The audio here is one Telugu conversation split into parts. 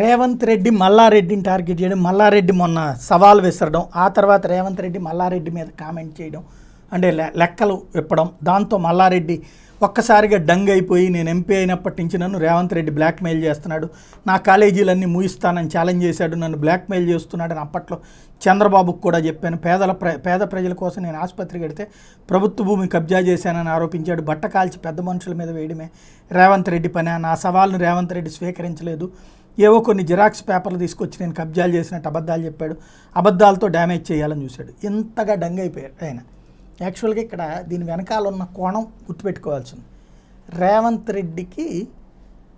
రేవంత్ రెడ్డి మల్లారెడ్డిని టార్గెట్ చేయడం మల్లారెడ్డి మొన్న సవాల్ విసరడం ఆ తర్వాత రేవంత్ రెడ్డి మల్లారెడ్డి మీద కామెంట్ చేయడం అంటే లెక్కలు విప్పడం దాంతో మల్లారెడ్డి ఒక్కసారిగా డంగ్ అయిపోయి నేను ఎంపీ అయినప్పటి నుంచి నన్ను రేవంత్ రెడ్డి బ్లాక్మెయిల్ చేస్తున్నాడు నా కాలేజీలన్నీ ముగిస్తానని ఛాలెంజ్ చేశాడు నన్ను బ్లాక్మెయిల్ చేస్తున్నాడని అప్పట్లో చంద్రబాబుకు కూడా చెప్పాను పేదల ప్ర పేద ప్రజల కోసం నేను ఆసుపత్రి కడితే ప్రభుత్వ భూమి కబ్జా చేశానని ఆరోపించాడు బట్ట కాల్చి పెద్ద మనుషుల మీద వేయడమే రేవంత్ రెడ్డి పని నా సవాల్ను రేవంత్ రెడ్డి స్వీకరించలేదు ఏవో కొన్ని జిరాక్స్ పేపర్లు తీసుకొచ్చి నేను కబ్జాలు చేసినట్టు అబద్ధాలు చెప్పాడు అబద్ధాలతో డ్యామేజ్ చేయాలని చూశాడు ఎంతగా డంగ్ అయిపోయాడు ఆయన యాక్చువల్గా ఇక్కడ దీని వెనకాల ఉన్న కోణం గుర్తుపెట్టుకోవాల్సింది రేవంత్ రెడ్డికి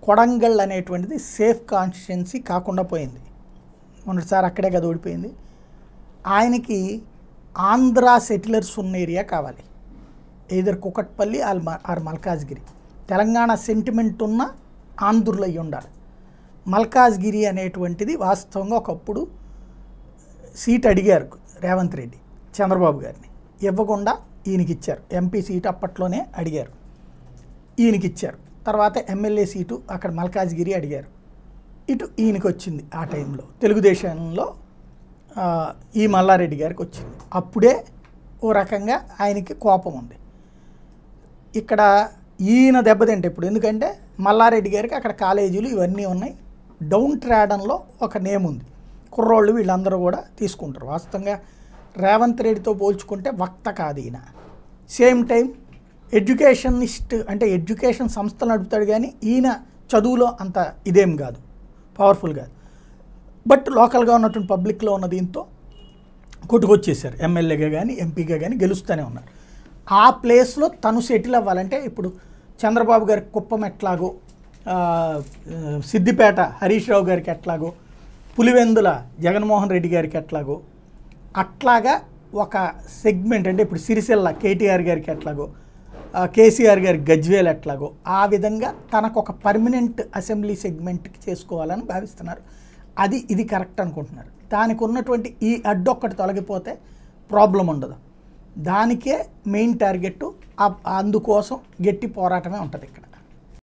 కొడంగల్ అనేటువంటిది సేఫ్ కాన్స్టిట్యున్సీ కాకుండా పోయింది మొన్నటిసారి అక్కడే కదా ఓడిపోయింది ఆయనకి ఆంధ్ర సెటిలర్స్ ఉన్న ఏరియా కావాలి either Kukatpally or Malkajgiri Telangana sentiment ఉన్న ఆంధ్రులు అయ్యి ఉండాలి మల్కాజ్గిరి అనేటువంటిది వాస్తవంగా ఒకప్పుడు సీట్ అడిగారు రేవంత్ రెడ్డి చంద్రబాబు గారిని ఇవ్వకుండా ఈయనకి ఇచ్చారు ఎంపీ సీట్ అప్పట్లోనే అడిగారు ఈయనకి ఇచ్చారు తర్వాత ఎమ్మెల్యే సీటు అక్కడ మల్కాజ్గిరి అడిగారు ఇటు ఈయనకి వచ్చింది ఆ టైంలో తెలుగుదేశంలో ఈ మల్లారెడ్డి గారికి వచ్చింది అప్పుడే ఓ రకంగా ఆయనకి కోపం ఉంది ఇక్కడ ఈయన దెబ్బతింటే ఇప్పుడు ఎందుకంటే మల్లారెడ్డి గారికి అక్కడ కాలేజీలు ఇవన్నీ ఉన్నాయి డౌన్ ట్రాడన్లో ఒక నేమ్ ఉంది కుర్రోళ్ళు వీళ్ళందరూ కూడా తీసుకుంటారు వాస్తవంగా రేవంత్ రెడ్డితో పోల్చుకుంటే వక్త కాదు ఈయన సేమ్ టైం ఎడ్యుకేషనిస్ట్ అంటే ఎడ్యుకేషన్ సంస్థలు నడుపుతాడు కానీ ఈయన చదువులో అంత ఇదేం కాదు పవర్ఫుల్ కాదు బట్ లోకల్గా ఉన్నటువంటి పబ్లిక్లో ఉన్న దీంతో కొట్టుకొచ్చేసారు ఎమ్మెల్యేగా కానీ ఎంపీగా కానీ గెలుస్తూనే ఉన్నారు ఆ ప్లేస్లో తను సెటిల్ అవ్వాలంటే ఇప్పుడు చంద్రబాబు గారి కుప్పం ఎట్లాగో సిద్దిపేట హరీష్ రావు గారికి ఎట్లాగో పులివెందుల జగన్మోహన్ రెడ్డి గారికి ఎట్లాగో అట్లాగా ఒక సెగ్మెంట్ అంటే ఇప్పుడు సిరిసిల్ల కేటీఆర్ గారికి ఎట్లాగో కేసీఆర్ గారి గజ్వేల్ ఎట్లాగో ఆ విధంగా తనకు ఒక పర్మనెంట్ అసెంబ్లీ సెగ్మెంట్కి చేసుకోవాలని భావిస్తున్నారు అది ఇది కరెక్ట్ అనుకుంటున్నారు దానికి ఉన్నటువంటి ఈ అడ్డొక్కటి తొలగిపోతే ప్రాబ్లం ఉండదు దానికే మెయిన్ టార్గెట్ అందుకోసం గట్టి పోరాటమే ఉంటుంది ఇక్కడ